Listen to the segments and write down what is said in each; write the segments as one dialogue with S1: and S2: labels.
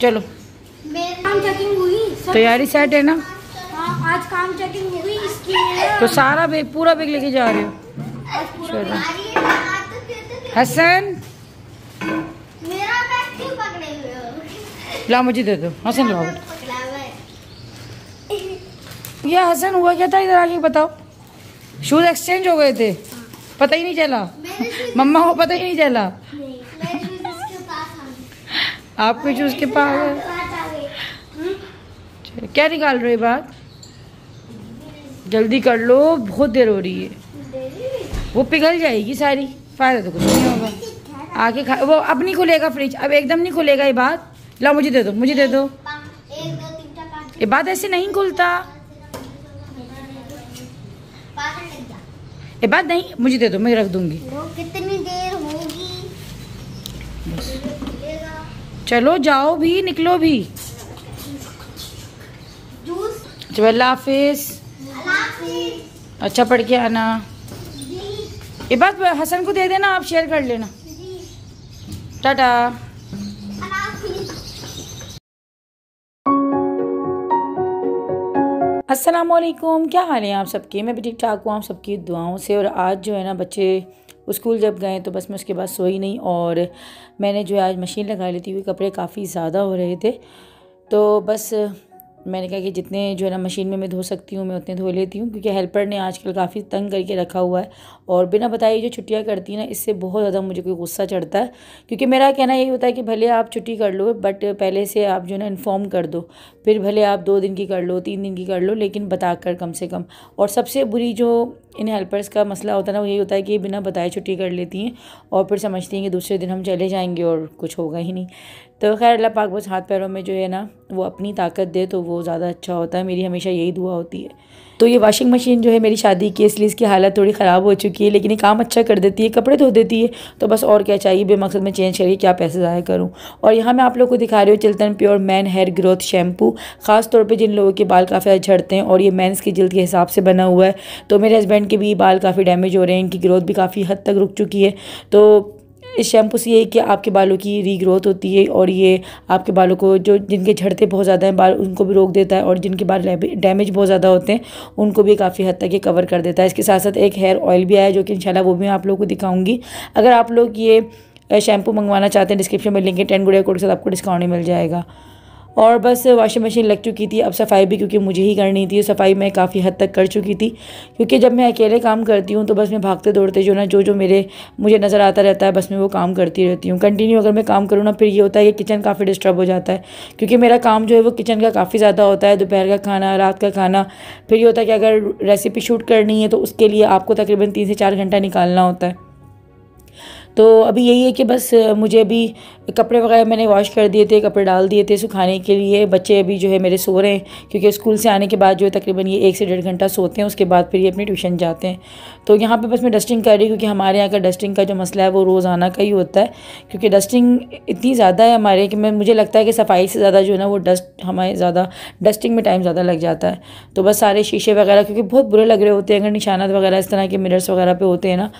S1: चलो तैयारी सेट है ना हाँ, आज काम चेकिंग हुई इसकी तो सारा बैग पूरा बैग लेके जा रहे हो चलो तो हसन ला मुझे दे दो हसन लाओ यह हसन हुआ क्या था इधर आके बताओ शूज एक्सचेंज हो गए थे पता ही नहीं चला मम्मा को पता ही नहीं चला आप कुछ उसके पास है क्या निकाल रहे बात जल्दी कर लो बहुत देर हो रही है वो पिघल जाएगी सारी फायदा तो कुछ नहीं होगा आके खा वो अब नहीं खुलेगा फ्रिज अब एकदम नहीं खुलेगा ये बात ला मुझे दे दो मुझे दे दो ये बात ऐसे नहीं खुलता ये बात नहीं मुझे दे दो मैं रख दूंगी कितनी देर हो चलो जाओ भी निकलो भी अल्लाह हाफिज अच्छा पढ़ के आना ये बात हसन को दे देना आप शेयर कर लेना टाटा असलम क्या हाल है आप सबके मैं भी ठीक ठाक हूँ आप सबकी दुआओं से और आज जो है ना बच्चे स्कूल जब गए तो बस मैं उसके बाद सोई नहीं और मैंने जो आज मशीन लगा ली थी कपड़े काफ़ी ज़्यादा हो रहे थे तो बस मैंने कहा कि जितने जो है ना मशीन में मैं धो सकती हूँ मैं उतने धो लेती हूँ क्योंकि हेल्पर ने आजकल काफ़ी तंग करके रखा हुआ है और बिना बताए जो छुट्टियाँ करती हैं ना इससे बहुत ज़्यादा मुझे कोई गुस्सा चढ़ता है क्योंकि मेरा कहना यही होता है कि भले आप छुट्टी कर लो बट पहले से आप जो है ना इन्फॉर्म कर दो फिर भले आप दो दिन की कर लो तीन दिन की कर लो लेकिन बता कर कम से कम और सबसे बुरी जो इन हेल्पर्स का मसला होता है ना वो यही होता है कि बिना बताए छुट्टी कर लेती हैं और फिर समझती हैं कि दूसरे दिन हम चले जाएंगे और कुछ होगा ही नहीं तो खैर अल्लाह पाक बस हाथ पैरों में जो है ना वो अपनी ताकत दे तो वो ज़्यादा अच्छा होता है मेरी हमेशा यही दुआ होती है तो ये वाशिंग मशीन जो है मेरी शादी की इसलिए इसकी हालत थोड़ी ख़राब हो चुकी है लेकिन ये काम अच्छा कर देती है कपड़े धो देती है तो बस और क्या चाहिए मकसद में चेंज करिए क्या पैसे ज़ाया करूँ और यहाँ मैं आप लोग को दिखा रही हूँ Chiltan pure man hair growth shampoo ख़ास तौर पर जिन लोगों के बाल काफ़ी झड़ते हैं और ये मैंस की जल्द के हिसाब से बना हुआ है तो मेरे हस्बैंड के भी बाल काफ़ी डैमेज हो रहे हैं इनकी ग्रोथ भी काफ़ी हद तक रुक चुकी है तो इस शैम्पू से ये कि आपके बालों की रीग्रोथ होती है और ये आपके बालों को जो जिनके झड़ते बहुत ज़्यादा हैं बाल उनको भी रोक देता है और जिनके बाल डैमेज बहुत ज़्यादा होते हैं उनको भी काफ़ी हद तक ये कवर कर देता है इसके साथ साथ एक हेयर ऑयल भी आया जो कि इंशाल्लाह वो भी मैं आप लोगों को दिखाऊंगी अगर आप लोग ये शैम्पू मंगवाना चाहते हैं डिस्क्रिप्शन में लिंक है टेन गुड़िया कोड के साथ आपको डिस्काउंट ही मिल जाएगा और बस वॉशिंग मशीन लग चुकी थी अब सफाई भी क्योंकि मुझे ही करनी थी सफाई मैं काफ़ी हद तक कर चुकी थी क्योंकि जब मैं अकेले काम करती हूँ तो बस मैं भागते दौड़ते जो ना जो जो मेरे मुझे नज़र आता रहता है बस मैं वो काम करती रहती हूँ कंटिन्यू अगर मैं काम करूँ ना फिर ये होता है कि किचन काफ़ी डिस्टर्ब हो जाता है क्योंकि मेरा काम जो है वो किचन का काफ़ी ज़्यादा होता है दोपहर का खाना रात का खाना फिर ये होता है कि अगर रेसिपी शूट करनी है तो उसके लिए आपको तकरीबन तीन से चार घंटा निकालना होता है तो अभी यही है कि बस मुझे अभी कपड़े वगैरह मैंने वॉश कर दिए थे कपड़े डाल दिए थे सुखाने के लिए बच्चे अभी जो है मेरे सो रहे हैं क्योंकि स्कूल से आने के बाद जो है तकरीबन ये एक से डेढ़ घंटा सोते हैं उसके बाद फिर ये अपने ट्यूशन जाते हैं तो यहाँ पर बस मैं डस्टिंग कर रही हूँ क्योंकि हमारे यहाँ का डस्टिंग का जो मसला है वो रोज़ाना का ही होता है क्योंकि डस्टिंग इतनी ज़्यादा है हमारे कि मैं मुझे लगता है कि सफाई से ज़्यादा जो है ना वो डस्ट हमारे ज़्यादा डस्टिंग में टाइम ज़्यादा लग जाता है तो बस सारे शीशे वगैरह क्योंकि बहुत बुरे लग रहे होते हैं अगर निशानात वगैरह इस तरह के मिरर्स वगैरह पे होते हैं ना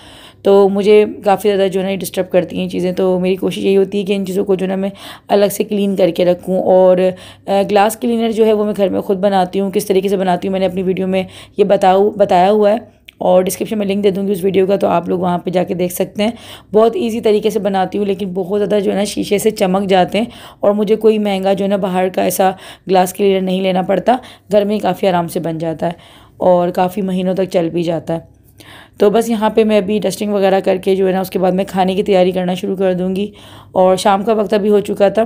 S1: तो मुझे काफ़ी ज़्यादा जो है ना डिस्टर्ब करती हैं चीज़ें तो मेरी कोशिश यही होती है कि इन चीज़ों को जो है ना मैं अलग से क्लीन करके रखूँ और ग्लास क्लीनर जो है वो मैं घर में खुद बनाती हूँ किस तरीके से बनाती हूँ मैंने अपनी वीडियो में ये बताऊ बताया हुआ है और डिस्क्रिप्शन में लिंक दे दूँगी उस वीडियो का तो आप लोग वहाँ पे जाके देख सकते हैं बहुत इजी तरीके से बनाती हूँ लेकिन बहुत ज़्यादा जो है ना शीशे से चमक जाते हैं और मुझे कोई महंगा जो है ना बाहर का ऐसा ग्लास क्लीनर नहीं लेना पड़ता घर में काफ़ी आराम से बन जाता है और काफ़ी महीनों तक चल भी जाता है तो बस यहाँ पे मैं अभी डस्टिंग वगैरह करके जो है ना उसके बाद मैं खाने की तैयारी करना शुरू कर दूँगी और शाम का वक्त अभी हो चुका था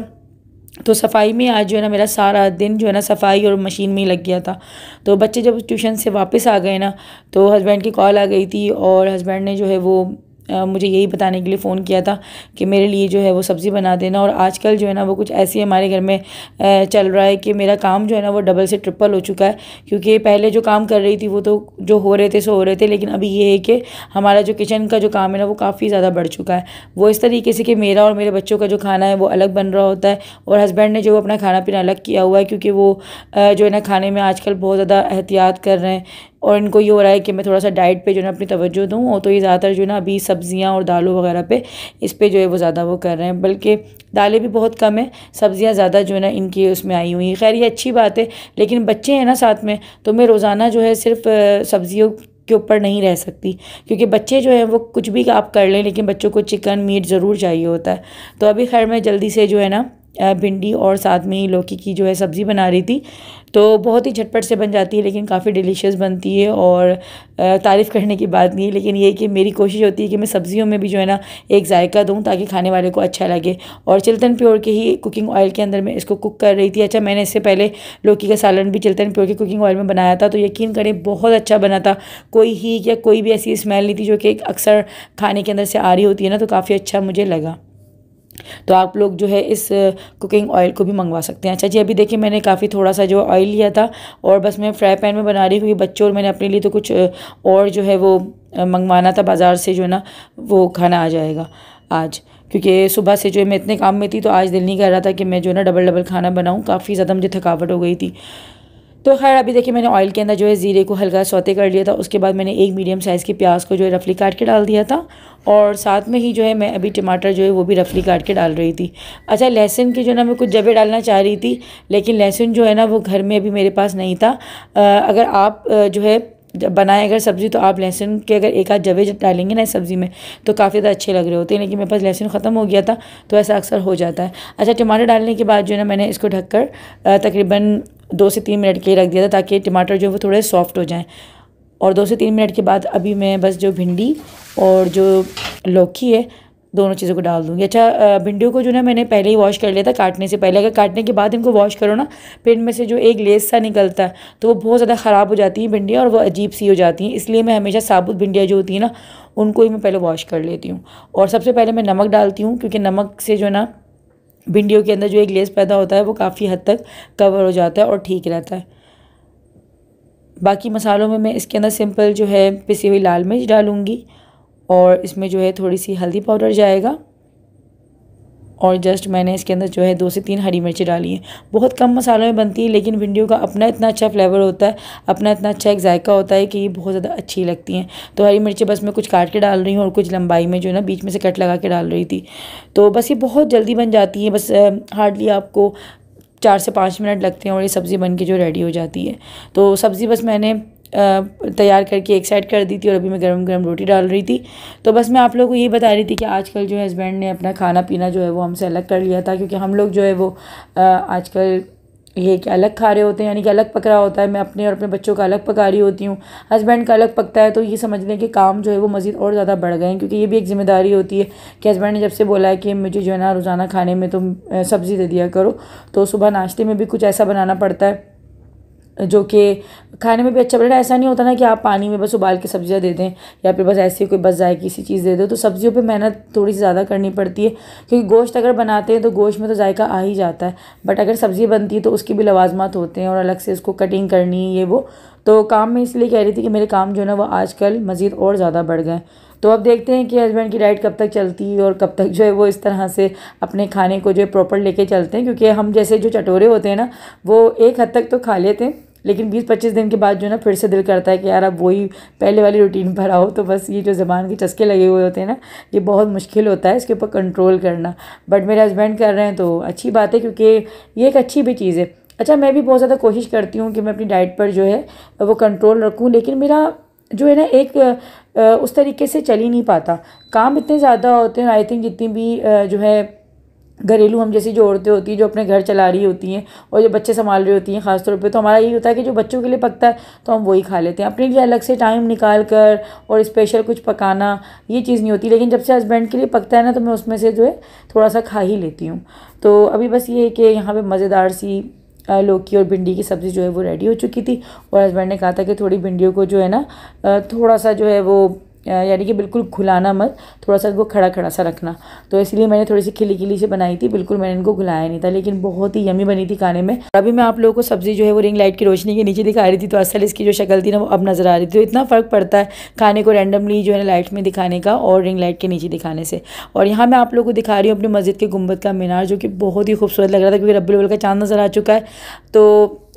S1: तो सफाई में आज जो है ना मेरा सारा दिन जो है ना सफाई और मशीन में ही लग गया था तो बच्चे जब ट्यूशन से वापस आ गए ना तो हस्बैंड की कॉल आ गई थी और हस्बैंड ने जो है वो मुझे यही बताने के लिए फ़ोन किया था कि मेरे लिए जो है वो सब्ज़ी बना देना और आजकल जो है ना वो कुछ ऐसी हमारे घर में चल रहा है कि मेरा काम जो है ना वो डबल से ट्रिपल हो चुका है क्योंकि पहले जो काम कर रही थी वो तो जो हो रहे थे सो हो रहे थे लेकिन अभी ये है कि हमारा जो किचन का जो काम है ना वो काफ़ी ज़्यादा बढ़ चुका है वो इस तरीके से कि मेरा और मेरे बच्चों का जो खाना है वो अलग बन रहा होता है और हस्बैंड ने जो अपना खाना पीना अलग किया हुआ है क्योंकि वो जो है ना खाने में आजकल बहुत ज़्यादा एहतियात कर रहे हैं और इनको ये हो रहा है कि मैं थोड़ा सा डाइट पे जो है अपनी तवज्जो दूँ और तो ये ज़्यादातर जो है ना अभी सब्ज़ियाँ और दालों वगैरह पे इस पर जो है वो ज़्यादा वो कर रहे हैं बल्कि दालें भी बहुत कम है सब्ज़ियाँ ज़्यादा जो है ना इनकी उसमें आई हुई हैं खैर ये अच्छी बात है लेकिन बच्चे हैं ना साथ में तो मैं रोज़ाना जो है सिर्फ सब्ज़ियों के ऊपर नहीं रह सकती क्योंकि बच्चे जो है वो कुछ भी आप कर लें लेकिन बच्चों को चिकन मीट ज़रूर चाहिए होता है तो अभी खैर मैं जल्दी से जो है ना भिंडी और साथ में ही लौकी की जो है सब्ज़ी बना रही थी तो बहुत ही झटपट से बन जाती है लेकिन काफ़ी डिलीशियस बनती है और तारीफ़ करने की बात नहीं है लेकिन ये कि मेरी कोशिश होती है कि मैं सब्ज़ियों में भी जो है ना एक जायका दूँ ताकि खाने वाले को अच्छा लगे और चिल्तन प्योर के ही कुकिंग ऑयल के अंदर मैं इसको कुक कर रही थी अच्छा मैंने इससे पहले लौकी का सालन भी चिल्तन प्योर के कुकिंग ऑयल में बनाया था तो यकीन करें बहुत अच्छा बना था कोई ही या कोई भी ऐसी स्मेल नहीं थी जो कि अक्सर खाने के अंदर से आ रही होती है ना तो काफ़ी अच्छा मुझे लगा तो आप लोग जो है इस कुकिंग ऑयल को भी मंगवा सकते हैं अच्छा जी अभी देखिए मैंने काफ़ी थोड़ा सा जो ऑयल लिया था और बस मैं फ्राई पैन में बना रही हूँ क्योंकि बच्चों और मैंने अपने लिए तो कुछ और जो है वो मंगवाना था बाज़ार से जो है ना वो खाना आ जाएगा आज क्योंकि सुबह से जो है मैं इतने काम में थी तो आज दिल नहीं कर रहा था कि मैं जो है ना डबल डबल खाना बनाऊँ काफ़ी ज़्यादा मुझे थकावट हो गई थी तो खैर अभी देखिए मैंने ऑयल के अंदर जो है ज़ीरे को हल्का सौते कर लिया था उसके बाद मैंने एक मीडियम साइज़ की प्याज को जो है रफली काट के डाल दिया था और साथ में ही जो है मैं अभी टमाटर जो है वो भी रफली काट के डाल रही थी अच्छा लहसुन के जो ना मैं कुछ जबे डालना चाह रही थी लेकिन लहसुन जो है ना वो घर में अभी मेरे पास नहीं था अगर आप जो है बनाएं अगर सब्ज़ी तो आप लहसुन के अगर एक आध जवे डालेंगे ना इस सब्ज़ी में तो काफ़ी ज़्यादा अच्छे लग रहे होते हैं लेकिन मेरे पास लहसुन ख़त्म हो गया था तो ऐसा अक्सर हो जाता है अच्छा टमाटर डालने के बाद जो है ना मैंने इसको ढककर तकरीबन दो से तीन मिनट के लिए रख दिया था ताकि टमाटर जो वो थोड़े सॉफ्ट हो जाएँ और दो से तीन मिनट के बाद अभी मैं बस जो भिंडी और जो लौकी है दोनों चीज़ों को डाल दूँगी अच्छा भिंडियों को जो ना मैंने पहले ही वॉश कर लिया था काटने से पहले अगर काटने के बाद इनको वॉश करो ना फिर इनमें से जो एक लेस सा निकलता है तो वो बहुत ज़्यादा ख़राब हो जाती हैं भिंडियाँ और वो अजीब सी हो जाती हैं इसलिए मैं हमेशा साबुत भिंडियाँ जो होती हैं ना उनको ही मैं पहले वॉश कर लेती हूँ और सबसे पहले मैं नमक डालती हूँ क्योंकि नमक से जो है ना भिंडियों के अंदर जो एक ग्लेस पैदा होता है वो काफ़ी हद तक कवर हो जाता है और ठीक रहता है बाकी मसालों में मैं इसके अंदर सिंपल जो है पिसी हुई लाल मिर्च डालूँगी और इसमें जो है थोड़ी सी हल्दी पाउडर जाएगा और जस्ट मैंने इसके अंदर जो है दो से तीन हरी मिर्ची डाली हैं बहुत कम मसालों में बनती है लेकिन भिंडियों का अपना इतना अच्छा फ्लेवर होता है अपना इतना अच्छा एक जायका होता है कि ये बहुत ज़्यादा अच्छी लगती हैं तो हरी मिर्ची बस मैं कुछ काट के डाल रही हूँ और कुछ लंबाई में जो है ना बीच में से कट लगा के डाल रही थी तो बस ये बहुत जल्दी बन जाती है बस हार्डली आपको चार से पाँच मिनट लगते हैं और ये सब्ज़ी बन के जो रेडी हो जाती है तो सब्ज़ी बस मैंने तैयार करके एक साइड कर दी थी और अभी मैं गर्म गर्म रोटी डाल रही थी तो बस मैं आप लोगों को ये बता रही थी कि आजकल जो है हस्बैंड ने अपना खाना पीना जो है वो हमसे अलग कर लिया था क्योंकि हम लोग जो है वो आजकल ये कि अलग खा रहे होते हैं यानी कि अलग पक रहा होता है मैं अपने और अपने बच्चों का अलग पका रही होती हूँ हस्बैंड का अलग पकता है तो ये समझ लें कि काम जो है वो मज़ीद और ज़्यादा बढ़ गए हैं क्योंकि ये भी एक ज़िम्मेदारी होती है कि हस्बैंड ने जब से बोला है कि मुझे जो है ना रोज़ाना खाने में तुम सब्ज़ी दे दिया करो तो सुबह नाश्ते में भी कुछ ऐसा बनाना पड़ता है जो कि खाने में भी अच्छा बनेगा ऐसा नहीं होता ना कि आप पानी में बस उबाल के सब्जियाँ दे दें या फिर बस ऐसी कोई बस जाए किसी चीज़ दे दो तो सब्जियों पे मेहनत थोड़ी सी ज़्यादा करनी पड़ती है क्योंकि गोश्त अगर बनाते हैं तो गोश्त में तो जायका आ ही जाता है बट अगर सब्ज़ी बनती है तो उसकी भी लवाजमात होते हैं और अलग से उसको कटिंग करनी ये वो तो काम में इसलिए कह रही थी कि मेरे काम जो है ना वो आजकल मज़ीद और ज़्यादा बढ़ गए तो अब देखते हैं कि हस्बैंड की डाइट कब तक चलती है और कब तक जो है वो इस तरह से अपने खाने को जो है प्रॉपर लेके चलते हैं क्योंकि हम जैसे जो चटोरे होते हैं ना वो एक हद तक तो खा लेते हैं लेकिन बीस पच्चीस दिन के बाद जो है ना फिर से दिल करता है कि यार अब वही पहले वाली रूटीन पर आओ तो बस ये जो ज़बान के चस्के लगे हुए होते हैं ना ये बहुत मुश्किल होता है इसके ऊपर कंट्रोल करना बट मेरे हस्बैंड कर रहे हैं तो अच्छी बात है क्योंकि ये एक अच्छी भी चीज़ है अच्छा मैं भी बहुत ज़्यादा कोशिश करती हूँ कि मैं अपनी डाइट पर जो है वो कंट्रोल रखूँ लेकिन मेरा जो है ना एक उस तरीके से चल ही नहीं पाता काम इतने ज़्यादा होते हैं आई थिंक जितनी भी जो है घरेलू हम जैसी जो औरतें होती हैं जो अपने घर चला रही होती हैं और जो बच्चे संभाल रही होती हैं ख़ासतौर पे तो हमारा यही होता है कि जो बच्चों के लिए पकता है तो हम वही खा लेते हैं अपने लिए अलग से टाइम निकाल कर और स्पेशल कुछ पकाना ये चीज़ नहीं होती लेकिन जब से हस्बैंड के लिए पकता है ना तो मैं उसमें से जो है थोड़ा सा खा ही लेती हूँ तो अभी बस ये है कि यहाँ पर मज़ेदार सी लौकी और भिंडी की सब्ज़ी जो है वो रेडी हो चुकी थी और हस्बैंड ने कहा था कि थोड़ी भिंडियों को जो है ना थोड़ा सा जो है वो यानी कि बिल्कुल खुलाना मत थोड़ा सा इनको खड़ा खड़ा सा रखना तो इसलिए मैंने थोड़ी सी खिली खिली से बनाई थी बिल्कुल मैंने इनको घुलाया नहीं था लेकिन बहुत ही यमी बनी थी खाने में अभी मैं आप लोगों को सब्ज़ी जो है वो रिंग लाइट की रोशनी के नीचे दिखा रही थी तो असल इसकी जो शक्ल थी ना वो अब नज़र आ रही थी तो इतना फ़र्क पड़ता है खाने को रैंडमली जो है ना लाइट में दिखाने का और रिंग लाइट के नीचे दिखाने से और यहाँ मैं आप लोग को दिखा रही हूँ अपनी मस्जिद के गुम्बद का मीनार जो कि बहुत ही खूबसूरत लग रहा था क्योंकि रबुल का चांद नज़र आ चुका है तो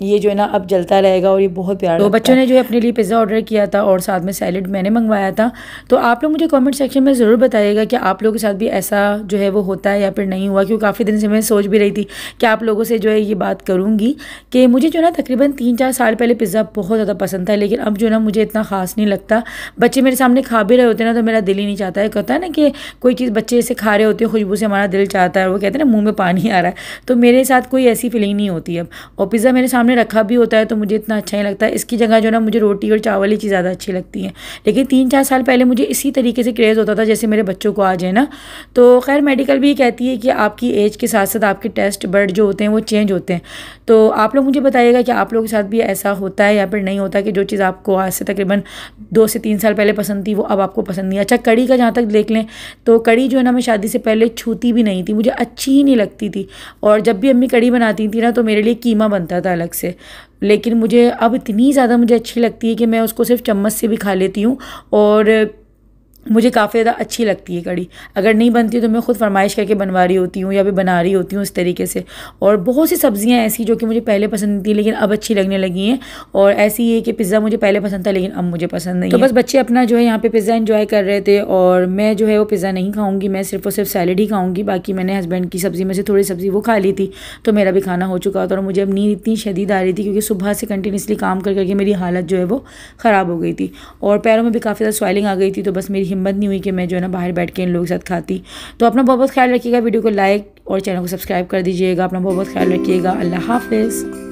S1: ये जो है ना अब जलता रहेगा और ये बहुत प्यारा तो बच्चों ने जो है अपने लिए पिज़्ज़ा ऑर्डर किया था और साथ में सैलड मैंने मंगवाया था तो आप लोग मुझे कमेंट सेक्शन में ज़रूर बताइएगा कि आप लोगों के साथ भी ऐसा जो है वो होता है या फिर नहीं हुआ क्योंकि काफ़ी दिन से मैं सोच भी रही थी कि आप लोगों से जो है ये बात करूँगी कि मुझे जो ना तकरीबन तीन चार साल पहले पिज़्ज़ा बहुत ज़्यादा पसंद था लेकिन अब जो ना मुझे इतना खास नहीं लगता बच्चे मेरे सामने खा भी रहे होते ना तो मेरा दिल ही नहीं चाहता है कहता है ना कि कोई चीज़ बच्चे ऐसे खा रहे होते हैं खुशबू से हमारा दिल चाहता है वो कहते हैं ना मुँह में पानी आ रहा है तो मेरे साथ कोई ऐसी फीलिंग नहीं होती अब और पिज़्ज़ा मेरे सामने सामने रखा भी होता है तो मुझे इतना अच्छा नहीं लगता है इसकी जगह जो ना मुझे रोटी और चावल ही चीज़ ज़्यादा अच्छी लगती है लेकिन तीन चार साल पहले मुझे इसी तरीके से क्रेज़ होता था जैसे मेरे बच्चों को आज है ना तो खैर मेडिकल भी कहती है कि आपकी एज के साथ साथ आपके टेस्ट बर्ड जो होते हैं वो चेंज होते हैं तो आप लोग मुझे बताइएगा कि आप लोगों के साथ भी ऐसा होता है या फिर नहीं होता कि जो चीज़ आपको आज से तकरीबन दो से तीन साल पहले पसंद थी वो अब आपको पसंद नहीं अच्छा कड़ी का जहाँ तक देख लें तो कड़ी जो है ना मैं शादी से पहले छूती भी नहीं थी मुझे अच्छी ही नहीं लगती थी और जब भी अम्मी कड़ी बनाती थी ना तो मेरे लिए कीमा बनता था अलग से लेकिन मुझे अब इतनी ज़्यादा मुझे अच्छी लगती है कि मैं उसको सिर्फ चम्मच से भी खा लेती हूँ और मुझे काफ़ी ज़्यादा अच्छी लगती है कड़ी अगर नहीं बनती तो मैं ख़ुद फरमाइश करके बनवा रही होती हूँ या भी बना रही होती हूँ इस तरीके से और बहुत सी सब्ज़ियाँ ऐसी जो कि मुझे पहले पसंद थी लेकिन अब अच्छी लगने लगी हैं और ऐसी है कि पिज़्ज़ा मुझे पहले पसंद था लेकिन अब मुझे पसंद नहीं तो बस बच्चे अपना जो है यहाँ पर पिज़्ज़ा इन्जॉय कर रहे थे और मैं जो है वो पिज़्ज़ा नहीं खाऊँगी मैं सिर्फ और सिर्फ सैलड ही खाऊँगी बाकी मैंने हस्बैंड की सब्ज़ी में से थोड़ी सब्ज़ी वो खा ली थी तो मेरा भी खाना हो चुका था और मुझे अब नींद इतनी शदीद आ रही थी क्योंकि सुबह से कंटिन्यूसली काम कर करके मेरी हालत जो है वो ख़राब हो गई थी और पैरों में भी काफ़ी ज़्यादा स्वेलिंग आ गई थी तो बस मेरी हिम्मत नहीं हुई कि मैं जो है ना बाहर बैठ के इन लोगों के साथ खाती तो अपना बहुत बहुत ख्याल रखिएगा वीडियो को लाइक और चैनल को सब्सक्राइब कर दीजिएगा अपना बहुत बहुत ख्याल रखिएगा अल्लाह हाफिज़